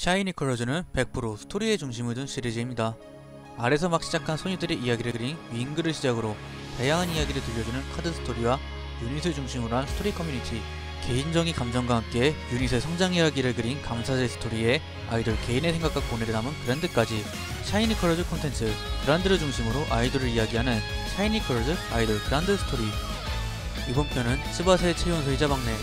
샤이니 컬러즈는 100%스토리의 중심을 둔 시리즈입니다. 아래서 막 시작한 소녀들의 이야기를 그린 윙그를 시작으로 다양한 이야기를 들려주는 카드 스토리와 유닛을 중심으로 한 스토리 커뮤니티, 개인적인 감정과 함께 유닛의 성장 이야기를 그린 감사제 스토리에 아이돌 개인의 생각과 고뇌를 담은 브랜드까지 샤이니 컬러즈 콘텐츠, 브랜드를 중심으로 아이돌을 이야기하는 샤이니 컬러즈 아이돌 브랜드 스토리 이번 편은 스바세의 최연소이자 막내,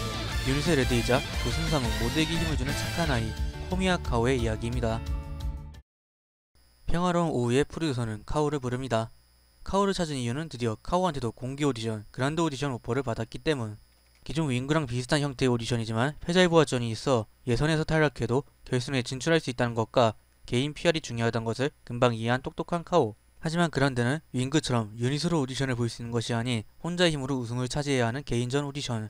유닛의 레드이자 도승사은 모두에게 힘을 주는 착한 아이, 호미아카오의 이야기입니다. 평화로운 오후에 프로듀서는 카오를 부릅니다. 카오를 찾은 이유는 드디어 카오한테도 공기 오디션, 그란드 오디션 오퍼를 받았기 때문. 기존 윙그랑 비슷한 형태의 오디션이지만 패자의부활전이 있어 예선에서 탈락해도 결승에 진출할 수 있다는 것과 개인 PR이 중요하다는 것을 금방 이해한 똑똑한 카오. 하지만 그란드는 윙그처럼 유닛으로 오디션을 볼 수 있는 것이 아닌 혼자 힘으로 우승을 차지해야 하는 개인전 오디션.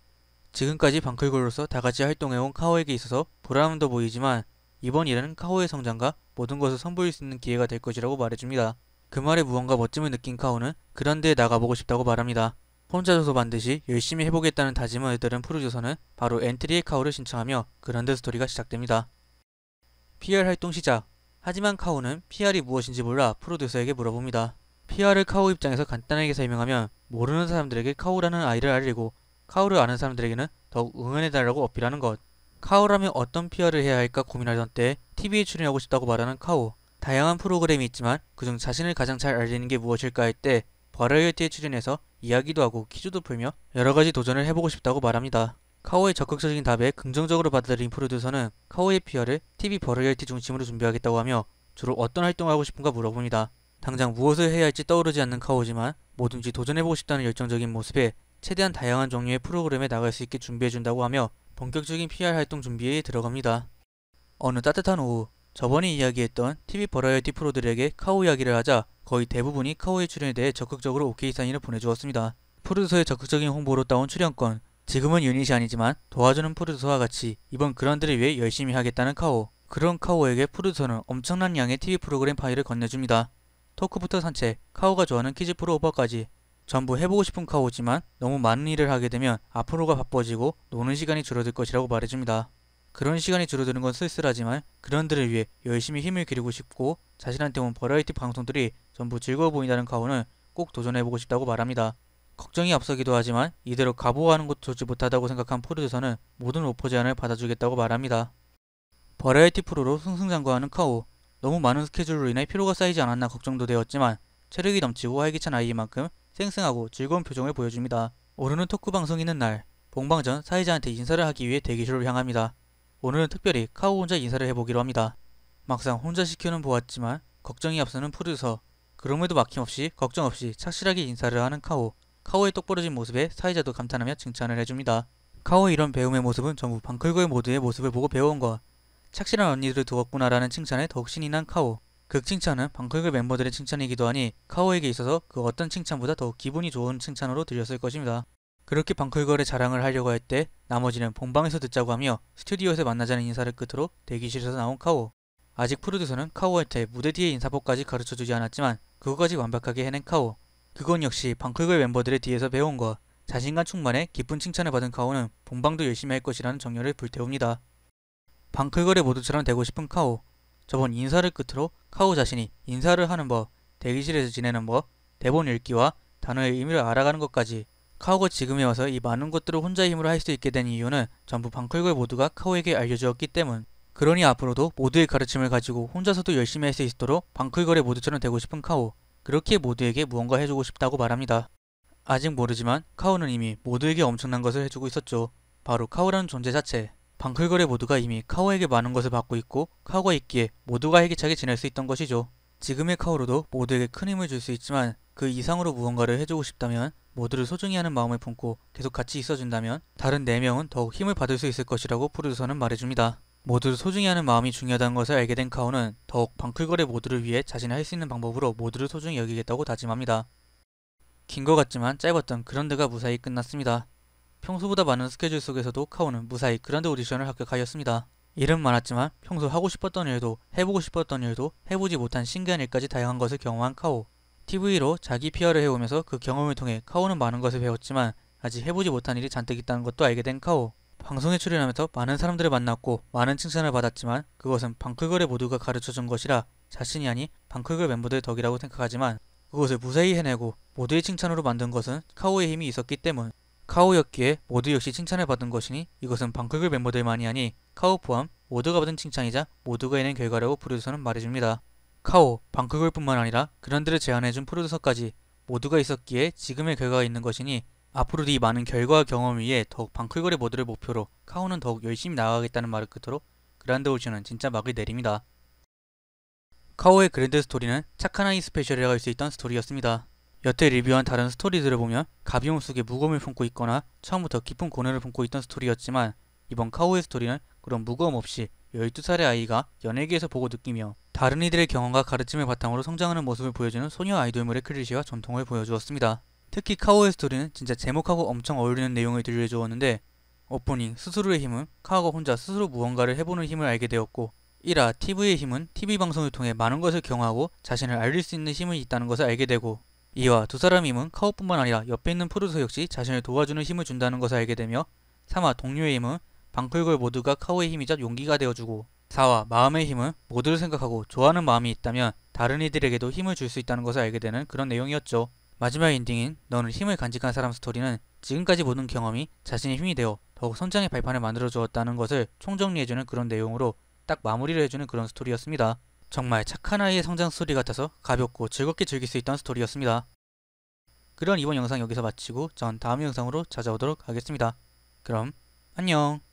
지금까지 방클걸로서 다같이 활동해온 카오에게 있어서 보람도 보이지만 이번 일은 카오의 성장과 모든 것을 선보일 수 있는 기회가 될 것이라고 말해줍니다. 그 말에 무언가 멋짐을 느낀 카오는 그런 데에 나가보고 싶다고 말합니다. 혼자서도 반드시 열심히 해보겠다는 다짐을 들은 프로듀서는 바로 엔트리의 카오를 신청하며 그런데 스토리가 시작됩니다. PR 활동 시작 하지만 카오는 PR이 무엇인지 몰라 프로듀서에게 물어봅니다. PR을 카오 입장에서 간단하게 설명하면 모르는 사람들에게 카오라는 아이를 알리고 카오를 아는 사람들에게는 더욱 응원해달라고 어필하는 것. 카오라면 어떤 PR을 해야 할까 고민하던 때 TV에 출연하고 싶다고 말하는 카오. 다양한 프로그램이 있지만 그중 자신을 가장 잘 알리는 게 무엇일까 할 때 버라이어티에 출연해서 이야기도 하고 퀴즈도 풀며 여러가지 도전을 해보고 싶다고 말합니다. 카오의 적극적인 답에 긍정적으로 받아들인 프로듀서는 카오의 PR을 TV 버라이어티 중심으로 준비하겠다고 하며 주로 어떤 활동을 하고 싶은가 물어봅니다. 당장 무엇을 해야 할지 떠오르지 않는 카오지만 뭐든지 도전해보고 싶다는 열정적인 모습에 최대한 다양한 종류의 프로그램에 나갈 수 있게 준비해준다고 하며 본격적인 PR 활동 준비에 들어갑니다. 어느 따뜻한 오후, 저번에 이야기했던 TV 버라이어티 프로들에게 카오 이야기를 하자 거의 대부분이 카오의 출연에 대해 적극적으로 오케이 사인을 보내주었습니다. 프로듀서의 적극적인 홍보로 따온 출연권, 지금은 유닛이 아니지만 도와주는 프로듀서와 같이 이번 그란들을 위해 열심히 하겠다는 카오. 그런 카오에게 프로듀서는 엄청난 양의 TV 프로그램 파일을 건네줍니다. 토크부터 산책, 카오가 좋아하는 키즈 프로 오버까지 전부 해보고 싶은 카오지만 너무 많은 일을 하게 되면 앞으로가 바빠지고 노는 시간이 줄어들 것이라고 말해줍니다. 그런 시간이 줄어드는 건 쓸쓸하지만 그런들을 위해 열심히 힘을 기르고 싶고 자신한테 온 버라이티 방송들이 전부 즐거워 보인다는 카오는 꼭 도전해보고 싶다고 말합니다. 걱정이 앞서기도 하지만 이대로 가보하는 것도 좋지 못하다고 생각한 포르듀서는 모든 오퍼 제안을 받아주겠다고 말합니다. 버라이티 프로로 승승장구하는 카오 너무 많은 스케줄로 인해 피로가 쌓이지 않았나 걱정도 되었지만 체력이 넘치고 활기찬 아이만큼 생생하고 즐거운 표정을 보여줍니다. 오늘은 토크 방송이 있는 날, 본방 전 사회자한테 인사를 하기 위해 대기실로 향합니다. 오늘은 특별히 카오 혼자 인사를 해보기로 합니다. 막상 혼자 시켜는 보았지만 걱정이 앞서는 프로듀서 그럼에도 막힘없이 걱정 없이 착실하게 인사를 하는 카오 카오의 똑부러진 모습에 사회자도 감탄하며 칭찬을 해줍니다. 카오의 이런 배움의 모습은 전부 방클거의 모두의 모습을 보고 배워온 거 착실한 언니들을 두었구나라는 칭찬에 더욱 신이 난 카오 극칭찬은 그 방클급 멤버들의 칭찬이기도 하니 카오에게 있어서 그 어떤 칭찬보다 더 기분이 좋은 칭찬으로 들렸을 것입니다. 그렇게 방클걸의 자랑을 하려고 할 때 나머지는 본방에서 듣자고 하며 스튜디오에서 만나자는 인사를 끝으로 대기실에서 나온 카오. 아직 프로듀서는 카오한테 무대 뒤에 인사법까지 가르쳐주지 않았지만 그것까지 완벽하게 해낸 카오. 그건 역시 방클걸 멤버들의 뒤에서 배운 것. 자신감 충만에 기쁜 칭찬을 받은 카오는 본방도 열심히 할 것이라는 정열을 불태웁니다. 방클걸의 모두처럼 되고 싶은 카오. 저번 인사를 끝으로 카우 자신이 인사를 하는 법, 대기실에서 지내는 법, 대본 읽기와 단어의 의미를 알아가는 것까지 카오가 지금에 와서 이 많은 것들을 혼자의 힘으로 할 수 있게 된 이유는 전부 방클걸 모두가 카오에게 알려주었기 때문. 그러니 앞으로도 모두의 가르침을 가지고 혼자서도 열심히 할 수 있도록 방클걸의 모두처럼 되고 싶은 카오. 그렇게 모두에게 무언가 해주고 싶다고 말합니다. 아직 모르지만 카오는 이미 모두에게 엄청난 것을 해주고 있었죠. 바로 카오라는 존재 자체. 방클거래 모두가 이미 카오에게 많은 것을 받고 있고 카오가 있기에 모두가 해기차게 지낼 수 있던 것이죠. 지금의 카오로도 모두에게 큰 힘을 줄 수 있지만 그 이상으로 무언가를 해주고 싶다면 모두를 소중히 하는 마음을 품고 계속 같이 있어준다면 다른 4명은 더욱 힘을 받을 수 있을 것이라고 프로듀서는 말해줍니다. 모두를 소중히 하는 마음이 중요하다는 것을 알게 된 카오는 더욱 방클거래 모두를 위해 자신이 할 수 있는 방법으로 모두를 소중히 여기겠다고 다짐합니다. 긴 것 같지만 짧았던 그런 데가 무사히 끝났습니다. 평소보다 많은 스케줄 속에서도 카오는 무사히 그란드 오디션을 합격하였습니다. 이름 많았지만 평소 하고 싶었던 일도 해보고 싶었던 일도 해보지 못한 신기한 일까지 다양한 것을 경험한 카오. TV로 자기 PR을 해오면서 그 경험을 통해 카오는 많은 것을 배웠지만 아직 해보지 못한 일이 잔뜩 있다는 것도 알게 된 카오. 방송에 출연하면서 많은 사람들을 만났고 많은 칭찬을 받았지만 그것은 방클걸의 모두가 가르쳐준 것이라 자신이 아닌 방클걸 멤버들 덕이라고 생각하지만 그것을 무사히 해내고 모두의 칭찬으로 만든 것은 카오의 힘이 있었기 때문 카오였기에 모두 역시 칭찬을 받은 것이니 이것은 방클글 멤버들만이 아니 카오 포함 모두가 받은 칭찬이자 모두가 이는 결과라고 프로듀서는 말해줍니다. 카오, 방클글뿐만 아니라 그런들을 제안해준 프로듀서까지 모두가 있었기에 지금의 결과가 있는 것이니 앞으로이 많은 결과와 경험 위에 더욱 방클거리 모드를 목표로 카오는 더욱 열심히 나아가겠다는 말을 끝으로 그란드 올즈는 진짜 막을 내립니다. 카오의 그랜드 스토리는 착한 아이 스페셜이라고 할 수 있던 스토리였습니다. 여태 리뷰한 다른 스토리들을 보면 가벼운 속에 무거움을 품고 있거나 처음부터 깊은 고뇌를 품고 있던 스토리였지만 이번 카오의 스토리는 그런 무거움 없이 12살의 아이가 연예계에서 보고 느끼며 다른 이들의 경험과 가르침을 바탕으로 성장하는 모습을 보여주는 소녀 아이돌물의 클리시와 전통을 보여주었습니다. 특히 카오의 스토리는 진짜 제목하고 엄청 어울리는 내용을 들려주었는데 오프닝 스스로의 힘은 카오가 혼자 스스로 무언가를 해보는 힘을 알게 되었고 1화 TV의 힘은 TV 방송을 통해 많은 것을 경험하고 자신을 알릴 수 있는 힘이 있다는 것을 알게 되고 이와 두 사람 힘은 카오뿐만 아니라 옆에 있는 프르소 역시 자신을 도와주는 힘을 준다는 것을 알게 되며 3와 동료의 힘은 방클골 모두가 카오의 힘이자 용기가 되어주고 4와 마음의 힘은 모두를 생각하고 좋아하는 마음이 있다면 다른 이들에게도 힘을 줄 수 있다는 것을 알게 되는 그런 내용이었죠. 마지막 엔딩인 너는 힘을 간직한 사람 스토리는 지금까지 모든 경험이 자신의 힘이 되어 더욱 선장의 발판을 만들어 주었다는 것을 총정리해주는 그런 내용으로 딱 마무리를 해주는 그런 스토리였습니다. 정말 착한 아이의 성장 스토리 같아서 가볍고 즐겁게 즐길 수 있던 스토리였습니다. 그럼 이번 영상 여기서 마치고 전 다음 영상으로 찾아오도록 하겠습니다. 그럼 안녕